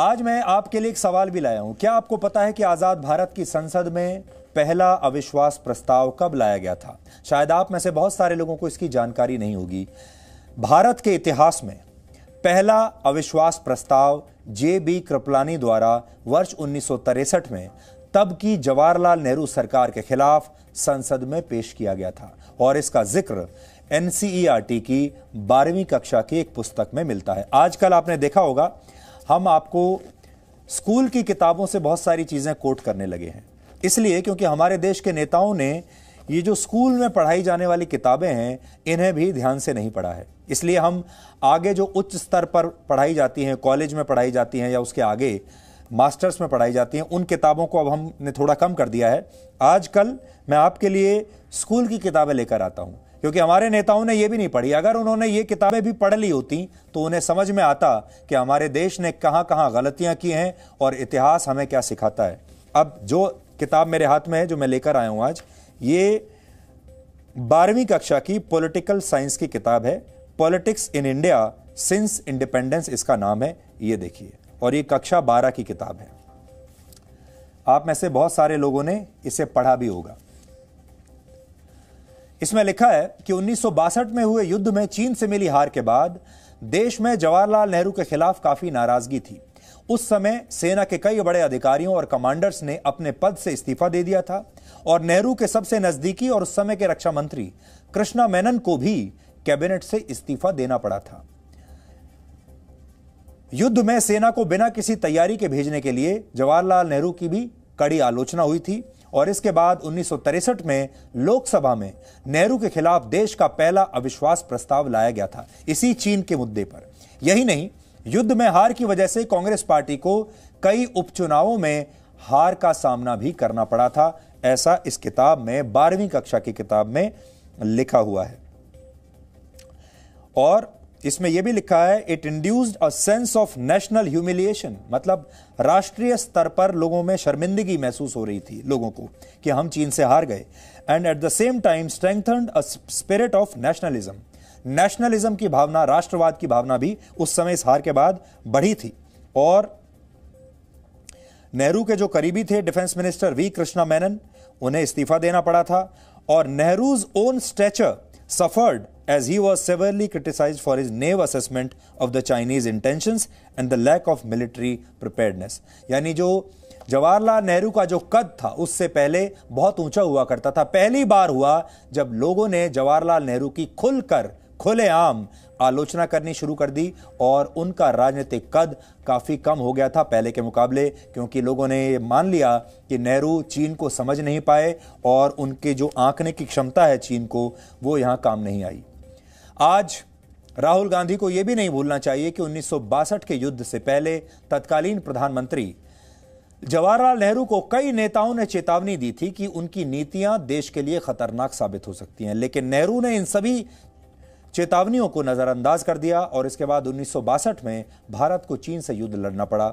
आज मैं आपके लिए एक सवाल भी लाया हूं क्या आपको पता है कि आजाद भारत की संसद में पहला अविश्वास प्रस्ताव कब लाया गया था शायद आप में से बहुत सारे लोगों को इसकी जानकारी नहीं होगी भारत के इतिहास में पहला अविश्वास प्रस्ताव जे बी कृपलानी द्वारा वर्ष उन्नीस में तब की जवाहरलाल नेहरू सरकार के खिलाफ संसद में पेश किया गया था और इसका जिक्र एनसीईआरटी की बारहवीं कक्षा की एक पुस्तक में मिलता है आजकल आपने देखा होगा हम आपको स्कूल की किताबों से बहुत सारी चीज़ें कोट करने लगे हैं इसलिए क्योंकि हमारे देश के नेताओं ने ये जो स्कूल में पढ़ाई जाने वाली किताबें हैं इन्हें भी ध्यान से नहीं पढ़ा है इसलिए हम आगे जो उच्च स्तर पर पढ़ाई जाती हैं कॉलेज में पढ़ाई जाती हैं या उसके आगे मास्टर्स में पढ़ाई जाती हैं उन किताबों को अब हमने थोड़ा कम कर दिया है आजकल मैं आपके लिए स्कूल की किताबें लेकर आता हूँ क्योंकि हमारे नेताओं ने यह भी नहीं पढ़ी अगर उन्होंने ये किताबें भी पढ़ ली होती तो उन्हें समझ में आता कि हमारे देश ने कहाँ कहाँ गलतियां की हैं और इतिहास हमें क्या सिखाता है अब जो किताब मेरे हाथ में है जो मैं लेकर आया हूँ आज ये बारहवीं कक्षा की पॉलिटिकल साइंस की किताब है politics in India since independence इसका नाम है ये देखिए और ये कक्षा बारह की किताब है आप में से बहुत सारे लोगों ने इसे पढ़ा भी होगा इसमें लिखा है कि उन्नीस में हुए युद्ध में चीन से मिली हार के बाद देश में जवाहरलाल नेहरू के खिलाफ काफी नाराजगी थी उस समय सेना के कई बड़े अधिकारियों और कमांडर्स ने अपने पद से इस्तीफा दे दिया था और नेहरू के सबसे नजदीकी और उस समय के रक्षा मंत्री कृष्णा मेनन को भी कैबिनेट से इस्तीफा देना पड़ा था युद्ध में सेना को बिना किसी तैयारी के भेजने के लिए जवाहरलाल नेहरू की भी कड़ी आलोचना हुई थी और इसके बाद उन्नीस में लोकसभा में नेहरू के खिलाफ देश का पहला अविश्वास प्रस्ताव लाया गया था इसी चीन के मुद्दे पर यही नहीं युद्ध में हार की वजह से कांग्रेस पार्टी को कई उपचुनावों में हार का सामना भी करना पड़ा था ऐसा इस किताब में बारहवीं कक्षा की किताब में लिखा हुआ है और इसमें यह भी लिखा है it induced a sense of national humiliation मतलब राष्ट्रीय स्तर पर लोगों में शर्मिंदगी महसूस हो रही थी लोगों को कि हम चीन से हार गए and at the same time strength a spirit of nationalism nationalism की भावना राष्ट्रवाद की भावना भी उस समय इस हार के बाद बढ़ी थी और नेहरू के जो करीबी थे defence minister V Krishna Menon उन्हें इस्तीफा देना पड़ा था और Nehru's own stature suffered as he was severely criticized for his naive assessment of the Chinese intentions and the lack of military preparedness. यानी जो जवाहरलाल नेहरू का जो कद था उससे पहले बहुत ऊंचा हुआ करता था पहली बार हुआ जब लोगों ने जवाहरलाल नेहरू की खुलकर खुलेआम आलोचना करनी शुरू कर दी और उनका राजनीतिक कद काफ़ी कम हो गया था पहले के मुकाबले क्योंकि लोगों ने ये मान लिया कि नेहरू चीन को समझ नहीं पाए और उनके जो आंकने की क्षमता है चीन को वो यहाँ काम नहीं आई आज राहुल गांधी को यह भी नहीं भूलना चाहिए कि उन्नीस के युद्ध से पहले तत्कालीन प्रधानमंत्री जवाहरलाल नेहरू को कई नेताओं ने चेतावनी दी थी कि उनकी नीतियां देश के लिए खतरनाक साबित हो सकती हैं लेकिन नेहरू ने इन सभी चेतावनियों को नज़रअंदाज कर दिया और इसके बाद उन्नीस में भारत को चीन से युद्ध लड़ना पड़ा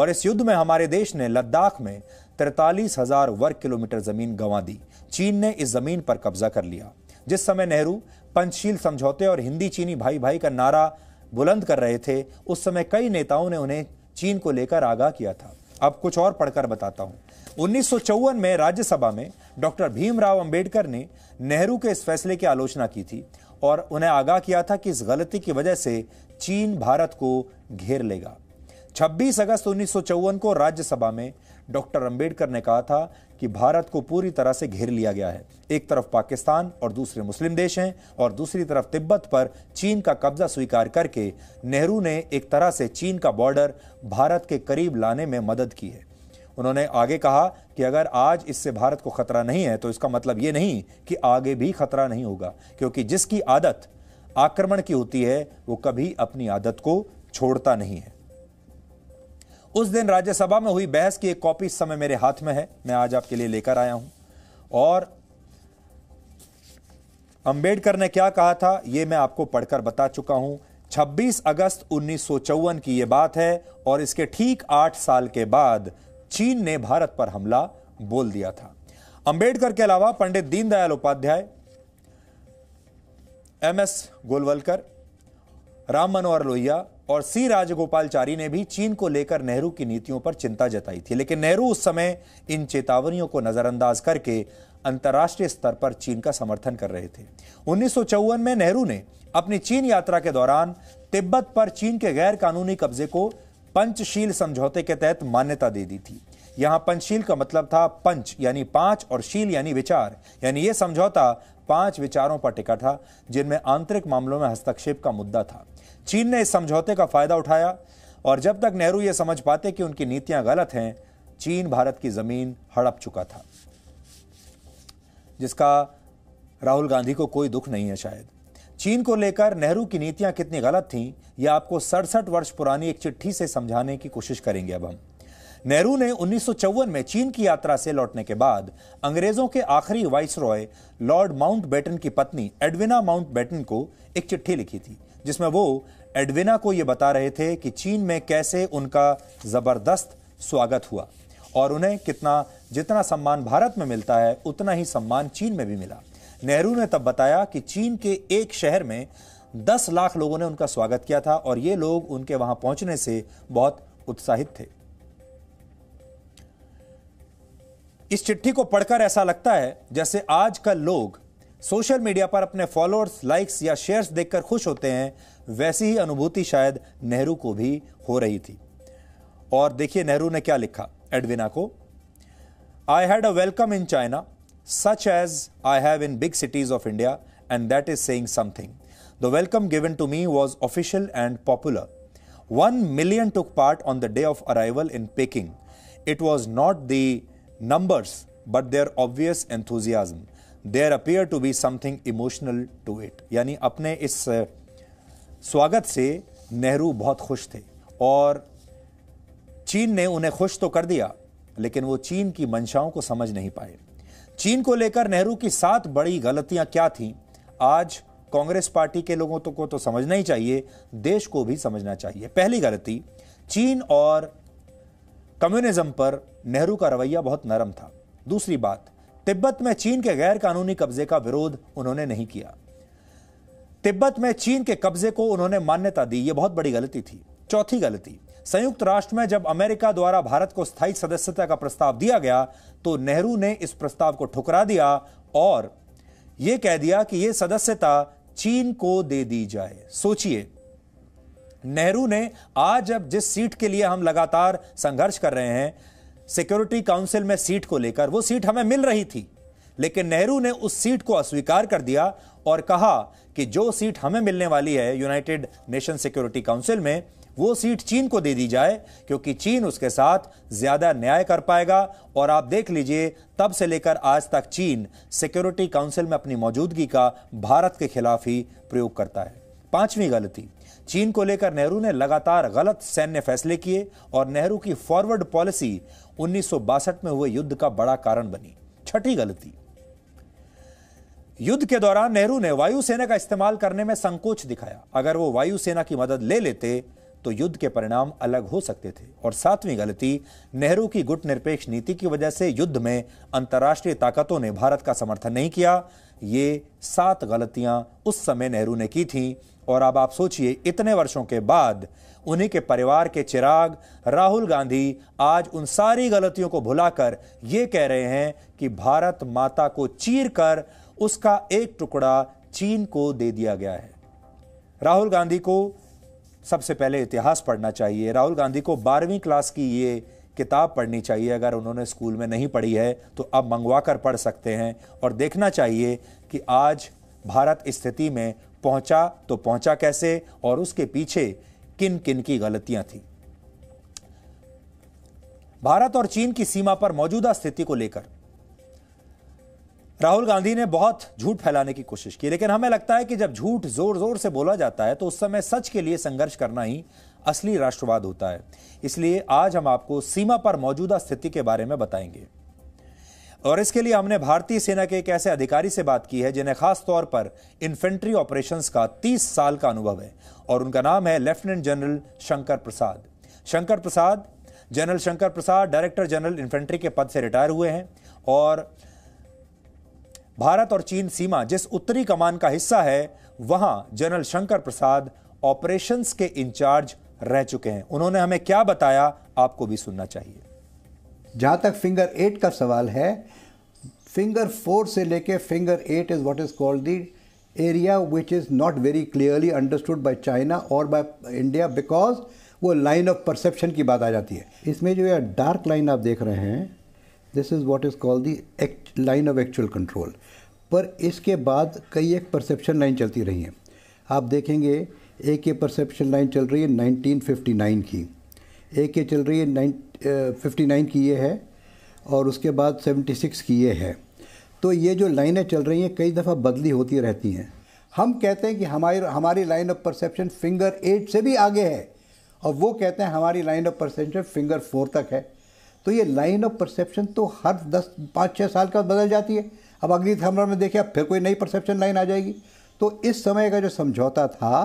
और इस युद्ध में हमारे देश ने लद्दाख में तिरतालीस हजार वर्ग किलोमीटर ज़मीन गंवा दी चीन ने इस ज़मीन पर कब्जा कर लिया जिस समय नेहरू पंचशील समझौते और हिंदी चीनी भाई भाई का नारा बुलंद कर रहे थे उस समय कई नेताओं ने उन्हें चीन को लेकर आगाह किया था अब कुछ और पढ़कर बताता हूं उन्नीस में राज्यसभा में डॉक्टर भीमराव अंबेडकर ने नेहरू के इस फैसले की आलोचना की थी और उन्हें आगाह किया था कि इस गलती की वजह से चीन भारत को घेर लेगा 26 अगस्त उन्नीस को राज्यसभा में डॉक्टर अंबेडकर ने कहा था कि भारत को पूरी तरह से घेर लिया गया है एक तरफ पाकिस्तान और दूसरे मुस्लिम देश हैं और दूसरी तरफ तिब्बत पर चीन का कब्जा स्वीकार करके नेहरू ने एक तरह से चीन का बॉर्डर भारत के करीब लाने में मदद की है उन्होंने आगे कहा कि अगर आज इससे भारत को खतरा नहीं है तो इसका मतलब ये नहीं कि आगे भी खतरा नहीं होगा क्योंकि जिसकी आदत आक्रमण की होती है वो कभी अपनी आदत को छोड़ता नहीं है उस दिन राज्यसभा में हुई बहस की एक कॉपी इस समय मेरे हाथ में है मैं आज आपके लिए लेकर आया हूं और अंबेडकर ने क्या कहा था ये मैं आपको पढ़कर बता चुका हूं 26 अगस्त उन्नीस की यह बात है और इसके ठीक आठ साल के बाद चीन ने भारत पर हमला बोल दिया था अंबेडकर के अलावा पंडित दीनदयाल उपाध्याय एम एस गोलवलकर राम मनोहर लोहिया और सी राजगोपालचारी ने भी चीन को लेकर नेहरू की नीतियों पर चिंता जताई थी लेकिन नेहरू उस समय इन चेतावनियों को नजरअंदाज करके अंतर्राष्ट्रीय स्तर पर चीन का समर्थन कर रहे थे उन्नीस में नेहरू ने अपनी चीन यात्रा के दौरान तिब्बत पर चीन के गैर कानूनी कब्जे को पंचशील समझौते के तहत मान्यता दे दी थी यहां पंचशील का मतलब था पंच यानी पांच और शील यानी विचार यानी यह समझौता पांच विचारों पर टिका था जिनमें आंतरिक मामलों में हस्तक्षेप का मुद्दा था चीन ने इस समझौते का फायदा उठाया और जब तक नेहरू यह समझ पाते कि उनकी नीतियां गलत हैं चीन भारत की जमीन हड़प चुका था जिसका राहुल गांधी को कोई दुख नहीं है शायद चीन को लेकर नेहरू की नीतियां कितनी गलत थीं यह आपको सड़सठ वर्ष पुरानी एक चिट्ठी से समझाने की कोशिश करेंगे अब हम नेहरू ने उन्नीस में चीन की यात्रा से लौटने के बाद अंग्रेजों के आखिरी viceroy Lord Mountbatten की पत्नी एडविना माउंट बेटन को एक चिट्ठी लिखी थी जिसमें वो एडविना को ये बता रहे थे कि चीन में कैसे उनका ज़बरदस्त स्वागत हुआ और उन्हें कितना जितना सम्मान भारत में मिलता है उतना ही सम्मान चीन में भी मिला नेहरू ने तब बताया कि चीन के एक शहर में दस लाख लोगों ने उनका स्वागत किया था और ये लोग उनके वहां पहुंचने से बहुत उत्साहित थे इस चिट्ठी को पढ़कर ऐसा लगता है जैसे आज कल लोग सोशल मीडिया पर अपने फॉलोअर्स लाइक्स या शेयर्स देखकर खुश होते हैं वैसी ही अनुभूति शायद नेहरू को भी हो रही थी और देखिए नेहरू ने क्या लिखा एडविना को I had a welcome in China such as I have in big cities of India, and that is saying something. The welcome given to me was official and popular. One million took part on the day of arrival in Peking. It was not the numbers, but their obvious enthusiasm. There appeared to be something emotional to it. यानी अपने इस स्वागत से नेहरू बहुत खुश थे और चीन ने उन्हें खुश तो कर दिया लेकिन वो चीन की मंशाओं को समझ नहीं पाए चीन को लेकर नेहरू की सात बड़ी गलतियां क्या थी आज कांग्रेस पार्टी के लोगों तो को तो समझना ही चाहिए देश को भी समझना चाहिए पहली गलती चीन और कम्युनिज्म पर नेहरू का रवैया बहुत नरम था दूसरी बात तिब्बत में चीन के गैर कानूनी कब्जे का विरोध उन्होंने नहीं किया तिब्बत में चीन के कब्जे को उन्होंने मान्यता दी यह बहुत बड़ी गलती थी चौथी गलती संयुक्त राष्ट्र में जब अमेरिका द्वारा भारत को स्थायी सदस्यता का प्रस्ताव दिया गया तो नेहरू ने इस प्रस्ताव को ठुकरा दिया और यह कह दिया कि यह सदस्यता चीन को दे दी जाए सोचिए नेहरू ने आज अब जिस सीट के लिए हम लगातार संघर्ष कर रहे हैं सिक्योरिटी काउंसिल में सीट को लेकर वो सीट हमें मिल रही थी लेकिन नेहरू ने उस सीट को अस्वीकार कर दिया और कहा कि जो सीट हमें मिलने वाली है यूनाइटेड नेशन सिक्योरिटी काउंसिल में वो सीट चीन को दे दी जाए क्योंकि चीन उसके साथ ज्यादा न्याय कर पाएगा और आप देख लीजिए तब से लेकर आज तक चीन सिक्योरिटी काउंसिल में अपनी मौजूदगी का भारत के खिलाफ ही प्रयोग करता है पांचवी गलती चीन को लेकर नेहरू ने लगातार गलत सैन्य फैसले किए और नेहरू की फॉरवर्ड पॉलिसी उन्नीस में हुए युद्ध का बड़ा कारण बनी छठी गलती युद्ध के दौरान नेहरू ने वायुसेना का इस्तेमाल करने में संकोच दिखाया अगर वो वायुसेना की मदद ले लेते तो युद्ध के परिणाम अलग हो सकते थे और सातवीं गलती नेहरू की गुट निरपेक्ष नीति की वजह से युद्ध में अंतर्राष्ट्रीय ताकतों ने भारत का समर्थन नहीं किया ये सात गलतियां उस समय नेहरू ने की थीं और अब आप सोचिए इतने वर्षों के बाद उन्हीं के परिवार के चिराग राहुल गांधी आज उन सारी गलतियों को भुलाकर ये कह रहे हैं कि भारत माता को चीर कर उसका एक टुकड़ा चीन को दे दिया गया है राहुल गांधी को सबसे पहले इतिहास पढ़ना चाहिए राहुल गांधी को बारहवीं क्लास की ये किताब पढ़नी चाहिए अगर उन्होंने स्कूल में नहीं पढ़ी है तो अब मंगवा कर पढ़ सकते हैं और देखना चाहिए कि आज भारत स्थिति में पहुंचा तो पहुंचा कैसे और उसके पीछे किन किन की गलतियां थी भारत और चीन की सीमा पर मौजूदा स्थिति को लेकर राहुल गांधी ने बहुत झूठ फैलाने की कोशिश की लेकिन हमें लगता है कि जब झूठ जोर जोर से बोला जाता है तो उस समय सच के लिए संघर्ष करना ही असली राष्ट्रवाद होता है इसलिए आज हम आपको सीमा पर मौजूदा स्थिति के बारे में बताएंगे और इसके लिए हमने भारतीय सेना के एक ऐसे अधिकारी से बात की है जिन्हें खास तौर पर इन्फेंट्री ऑपरेशन का 30 साल का अनुभव है और उनका नाम है lieutenant general Shankar Prasad Shankar Prasad general Shankar Prasad director general infantry के पद से रिटायर हुए हैं और भारत और चीन सीमा जिस उत्तरी कमान का हिस्सा है वहां जनरल शंकर प्रसाद ऑपरेशंस के इंचार्ज रह चुके हैं उन्होंने हमें क्या बताया आपको भी सुनना चाहिए जहां तक फिंगर एट का सवाल है फिंगर फोर से लेके finger eight is what is called the area which is not very clearly understood by China और बाय इंडिया बिकॉज वो लाइन ऑफ परसेप्शन की बात आ जाती है इसमें जो है डार्क लाइन आप देख रहे हैं this is what is called the line of actual control पर इसके बाद कई एक परसेप्शन लाइन चलती रही हैं आप देखेंगे एक ये परसेप्शन लाइन चल रही है 1959 की एक ये चल रही है नाइन फिफ्टी नाइन की ये है और उसके बाद 76 की ये है तो ये जो लाइनें चल रही हैं कई दफ़ा बदली होती रहती हैं हम कहते हैं कि हमारी हमारी line of perception finger eight से भी आगे है और वो कहते हैं हमारी line of perception finger four तक है तो ये लाइन ऑफ परसेप्शन तो हर दस पाँच छः साल का बदल जाती है अब अगली थमरा में देखिए अब फिर कोई नई परसेप्शन लाइन आ जाएगी तो इस समय का जो समझौता था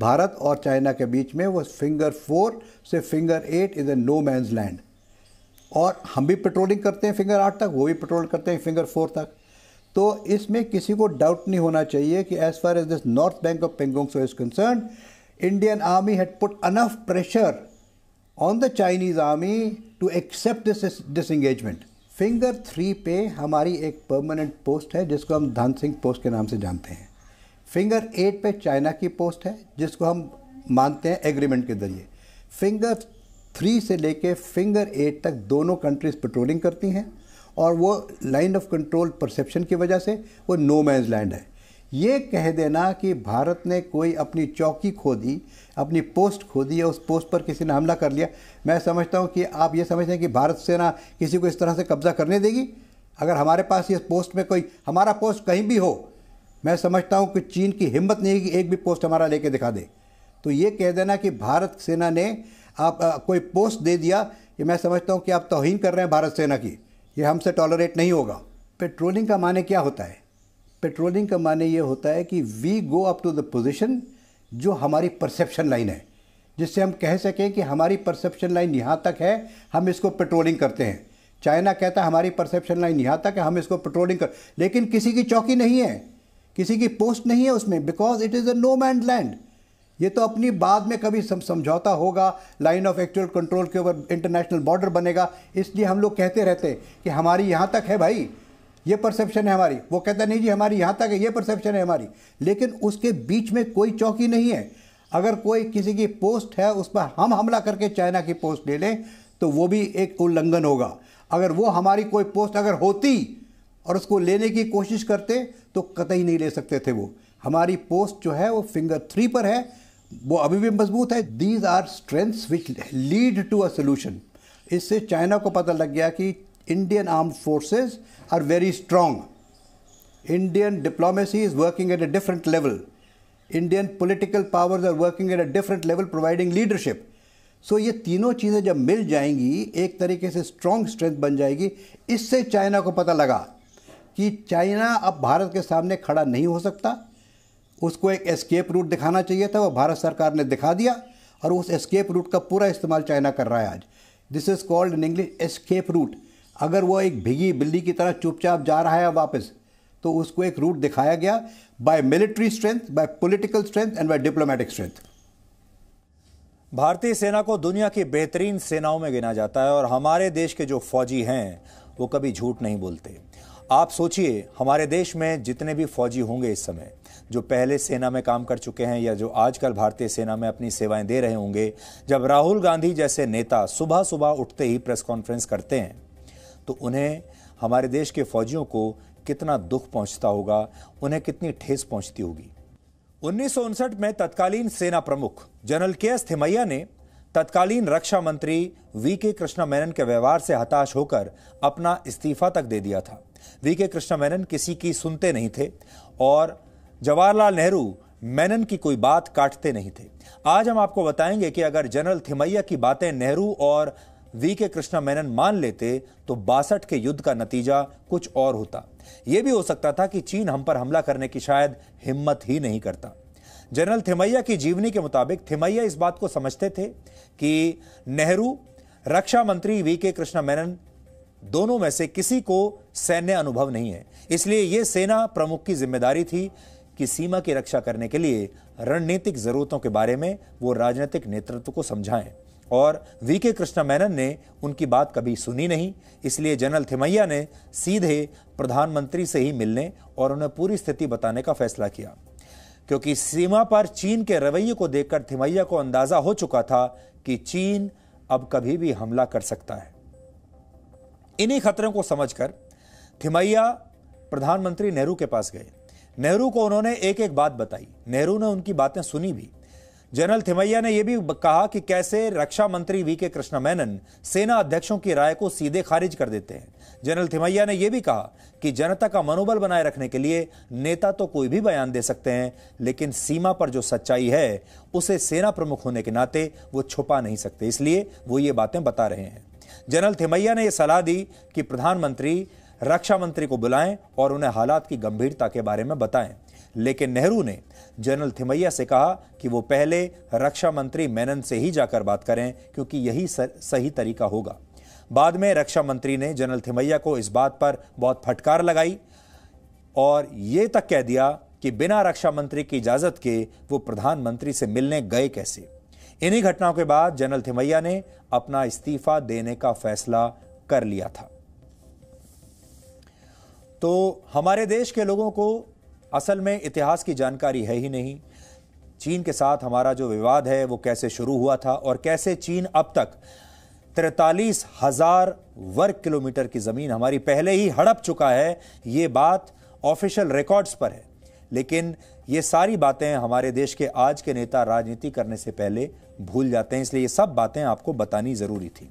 भारत और चाइना के बीच में वो फिंगर फोर से finger eight is a no man's land और हम भी पेट्रोलिंग करते हैं फिंगर आठ तक वो भी पेट्रोल करते हैं फिंगर फोर तक तो इसमें किसी को डाउट नहीं होना चाहिए कि as far as this north bank of Pangong so is concern Indian army had put enough pressure on the Chinese army to accept this disengagement finger three पे हमारी एक परमानेंट पोस्ट है जिसको हम धन सिंह पोस्ट के नाम से जानते हैं फिंगर एट पे चाइना की पोस्ट है जिसको हम मानते हैं एग्रीमेंट के जरिए फिंगर थ्री से लेके फिंगर एट तक दोनों कंट्रीज़ पेट्रोलिंग करती हैं और वो लाइन ऑफ कंट्रोल परसेप्शन की वजह से वो नो मैंज लैंड है ये कह देना कि भारत ने कोई अपनी चौकी खो दी अपनी पोस्ट खो दी या उस पोस्ट पर किसी ने हमला कर लिया मैं समझता हूँ कि आप ये समझते हैं कि भारत सेना किसी को इस तरह से कब्जा करने देगी अगर हमारे पास ये पोस्ट में कोई हमारा पोस्ट कहीं भी हो मैं समझता हूँ कि चीन की हिम्मत नहीं है कि एक भी पोस्ट हमारा लेके दिखा दे तो ये कह देना कि भारत सेना ने आप आ, कोई पोस्ट दे दिया ये मैं समझता हूँ कि आप तोहन कर रहे हैं भारत सेना की ये हमसे टॉलरेट नहीं होगा पेट्रोलिंग का माने क्या होता है पेट्रोलिंग का माने ये होता है कि we go up to the position जो हमारी परसेप्शन लाइन है जिससे हम कह सकें कि हमारी परसेप्शन लाइन यहाँ तक है हम इसको पेट्रोलिंग करते हैं चाइना कहता है हमारी परसेप्शन लाइन यहाँ तक है हम इसको पेट्रोलिंग कर लेकिन किसी की चौकी नहीं है किसी की पोस्ट नहीं है उसमें because it is a no man's land ये तो अपनी बाद में कभी समझौता होगा लाइन ऑफ एक्चुअल कंट्रोल के ऊपर इंटरनेशनल बॉर्डर बनेगा इसलिए हम लोग कहते रहते कि हमारी यहाँ तक है भाई ये परसेप्शन है हमारी वो कहता नहीं जी हमारी यहाँ तक है ये परसेप्शन है हमारी लेकिन उसके बीच में कोई चौकी नहीं है अगर कोई किसी की पोस्ट है उस पर हम हमला करके चाइना की पोस्ट ले लें तो वो भी एक उल्लंघन होगा अगर वो हमारी कोई पोस्ट अगर होती और उसको लेने की कोशिश करते तो कतई नहीं ले सकते थे वो हमारी पोस्ट जो है वो फिंगर थ्री पर है वो अभी भी मजबूत है these are strengths which lead to a solution इससे चाइना को पता लग गया कि Indian armed forces are very strong. Indian diplomacy is working at a different level. Indian political powers are working at a different level, providing leadership. So so, ये तीनों चीज़ें जब मिल जाएंगी एक तरीके से स्ट्रॉन्ग स्ट्रेंथ बन जाएगी इससे चाइना को पता लगा कि चाइना अब भारत के सामने खड़ा नहीं हो सकता उसको एक एस्केप रूट दिखाना चाहिए था वो भारत सरकार ने दिखा दिया और उस एस्केप रूट का पूरा इस्तेमाल चाइना कर रहा है आज this is called in English escape route अगर वह एक भीगी बिल्ली की तरह चुपचाप जा रहा है वापस तो उसको एक रूट दिखाया गया by military strength by political strength and by diplomatic strength भारतीय सेना को दुनिया की बेहतरीन सेनाओं में गिना जाता है और हमारे देश के जो फौजी हैं वो कभी झूठ नहीं बोलते आप सोचिए हमारे देश में जितने भी फौजी होंगे इस समय जो पहले सेना में काम कर चुके हैं या जो आजकल भारतीय सेना में अपनी सेवाएं दे रहे होंगे जब राहुल गांधी जैसे नेता सुबह सुबह उठते ही प्रेस कॉन्फ्रेंस करते हैं तो उन्हें हमारे देश के फौजियों को कितना दुख पहुंचता होगा उन्हें कितनी ठेस पहुंचती होगी उन्नीस में तत्कालीन सेना प्रमुख जनरल के एस थिमैया ने तत्कालीन रक्षा मंत्री वी के कृष्णा मेनन के व्यवहार से हताश होकर अपना इस्तीफा तक दे दिया था वी के कृष्णा मेनन किसी की सुनते नहीं थे और जवाहरलाल नेहरू मेनन की कोई बात काटते नहीं थे आज हम आपको बताएंगे कि अगर जनरल थिमैया की बातें नेहरू और वी के कृष्णा मेनन मान लेते तो बासठ के युद्ध का नतीजा कुछ और होता यह भी हो सकता था कि चीन हम पर हमला करने की शायद हिम्मत ही नहीं करता जनरल थिमैया की जीवनी के मुताबिक थिमैया इस बात को समझते थे कि नेहरू रक्षा मंत्री वी के कृष्णा मेनन दोनों में से किसी को सैन्य अनुभव नहीं है इसलिए यह सेना प्रमुख की जिम्मेदारी थी कि सीमा की रक्षा करने के लिए रणनीतिक जरूरतों के बारे में वो राजनीतिक नेतृत्व को समझाएं और वी के कृष्णा मेनन ने उनकी बात कभी सुनी नहीं इसलिए जनरल थिमैया ने सीधे प्रधानमंत्री से ही मिलने और उन्हें पूरी स्थिति बताने का फैसला किया क्योंकि सीमा पर चीन के रवैये को देखकर थिमैया को अंदाजा हो चुका था कि चीन अब कभी भी हमला कर सकता है इन्हीं खतरों को समझकर थिमैया प्रधानमंत्री नेहरू के पास गए नेहरू को उन्होंने एक एक बात बताई नेहरू ने उनकी बातें सुनी भी जनरल थिमैया ने यह भी कहा कि कैसे रक्षा मंत्री वी के कृष्णा मेनन सेना अध्यक्षों की राय को सीधे खारिज कर देते हैं जनरल थिमैया ने यह भी कहा कि जनता का मनोबल बनाए रखने के लिए नेता तो कोई भी बयान दे सकते हैं लेकिन सीमा पर जो सच्चाई है उसे सेना प्रमुख होने के नाते वो छुपा नहीं सकते इसलिए वो ये बातें बता रहे हैं जनरल थिमैया ने यह सलाह दी कि प्रधानमंत्री रक्षा मंत्री को बुलाएं और उन्हें हालात की गंभीरता के बारे में बताएं लेकिन नेहरू ने जनरल थिमैया से कहा कि वो पहले रक्षा मंत्री मेनन से ही जाकर बात करें क्योंकि यही सही तरीका होगा बाद में रक्षा मंत्री ने जनरल थिमैया को इस बात पर बहुत फटकार लगाई और ये तक कह दिया कि बिना रक्षा मंत्री की इजाजत के वो प्रधानमंत्री से मिलने गए कैसे इन्हीं घटनाओं के बाद जनरल थिमैया ने अपना इस्तीफा देने का फैसला कर लिया था तो हमारे देश के लोगों को असल में इतिहास की जानकारी है ही नहीं चीन के साथ हमारा जो विवाद है वो कैसे शुरू हुआ था और कैसे चीन अब तक तिरतालीस हजार वर्ग किलोमीटर की ज़मीन हमारी पहले ही हड़प चुका है ये बात ऑफिशियल रिकॉर्ड्स पर है लेकिन ये सारी बातें हमारे देश के आज के नेता राजनीति करने से पहले भूल जाते हैं इसलिए ये सब बातें आपको बतानी ज़रूरी थी